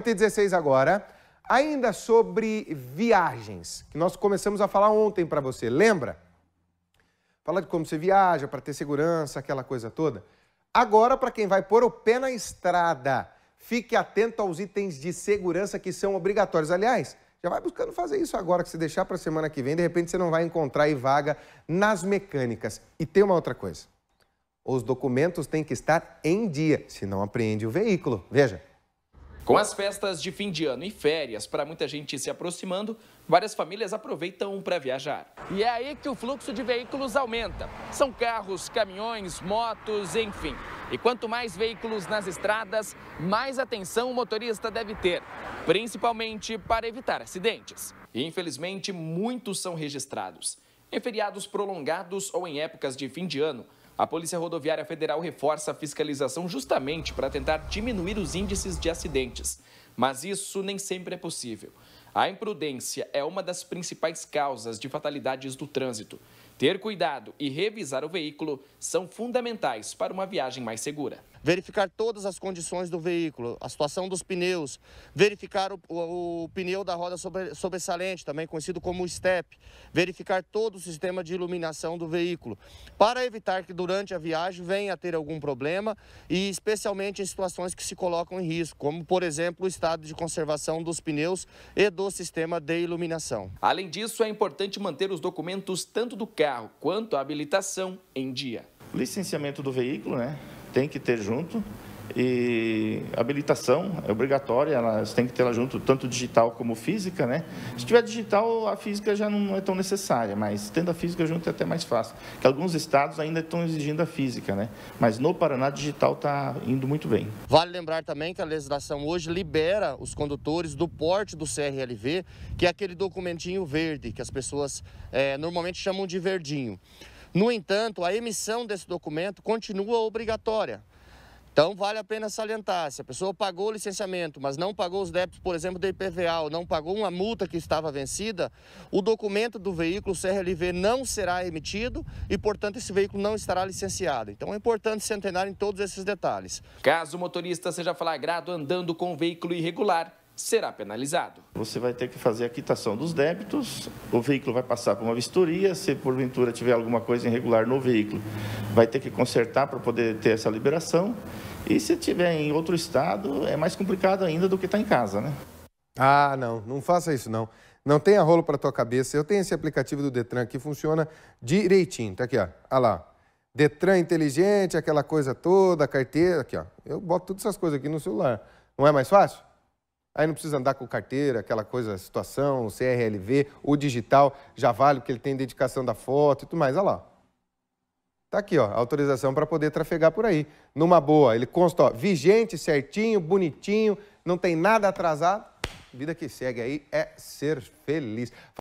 8 e 16 agora. Ainda sobre viagens, que nós começamos a falar ontem para você, lembra? Fala de como você viaja, para ter segurança, aquela coisa toda. Agora, para quem vai pôr o pé na estrada, fique atento aos itens de segurança que são obrigatórios. Aliás, já vai buscando fazer isso agora, que se deixar para a semana que vem, de repente você não vai encontrar aí vaga nas mecânicas. E tem uma outra coisa: os documentos têm que estar em dia, senão apreende o veículo. Veja. Com as festas de fim de ano e férias para muita gente se aproximando, várias famílias aproveitam para viajar. E é aí que o fluxo de veículos aumenta. São carros, caminhões, motos, enfim. E quanto mais veículos nas estradas, mais atenção o motorista deve ter, principalmente para evitar acidentes. E infelizmente, muitos são registrados. Em feriados prolongados ou em épocas de fim de ano, a Polícia Rodoviária Federal reforça a fiscalização justamente para tentar diminuir os índices de acidentes. Mas isso nem sempre é possível. A imprudência é uma das principais causas de fatalidades do trânsito. Ter cuidado e revisar o veículo são fundamentais para uma viagem mais segura verificar todas as condições do veículo, a situação dos pneus, verificar o, o, o pneu da roda sobre, sobressalente, também conhecido como step, verificar todo o sistema de iluminação do veículo, para evitar que durante a viagem venha a ter algum problema e especialmente em situações que se colocam em risco, como por exemplo o estado de conservação dos pneus e do sistema de iluminação. Além disso, é importante manter os documentos tanto do carro quanto a habilitação em dia. Licenciamento do veículo, né? tem que ter junto. E habilitação é obrigatória, elas tem que ter ela junto, tanto digital como física, né? Se tiver digital, a física já não é tão necessária, mas tendo a física junto é até mais fácil. Que alguns estados ainda estão exigindo a física, né? Mas no Paraná, digital está indo muito bem. Vale lembrar também que a legislação hoje libera os condutores do porte do CRLV, que é aquele documentinho verde que as pessoas é, normalmente chamam de verdinho. No entanto, a emissão desse documento continua obrigatória. Então vale a pena salientar, se a pessoa pagou o licenciamento, mas não pagou os débitos, por exemplo, da IPVA, ou não pagou uma multa que estava vencida, o documento do veículo CRLV não será emitido e, portanto, esse veículo não estará licenciado. Então é importante centenar em todos esses detalhes. Caso o motorista seja flagrado andando com um veículo irregular, será penalizado. Você vai ter que fazer a quitação dos débitos, o veículo vai passar por uma vistoria, se porventura tiver alguma coisa irregular no veículo, vai ter que consertar para poder ter essa liberação. E se tiver em outro estado, é mais complicado ainda do que está em casa, né? Ah, não, não faça isso não. Não tenha rolo para tua cabeça. Eu tenho esse aplicativo do Detran que funciona direitinho. Tá aqui, ó. Ah lá. Detran inteligente, aquela coisa toda, carteira, aqui, ó. Eu boto todas essas coisas aqui no celular. Não é mais fácil? Aí não precisa andar com carteira, aquela coisa, situação, CRLV, o digital já vale porque ele tem dedicação da foto e tudo mais. Olha lá. Tá aqui, ó, autorização para poder trafegar por aí. Numa boa, ele consta, ó, vigente, certinho, bonitinho, não tem nada atrasado. Vida que segue aí é ser feliz.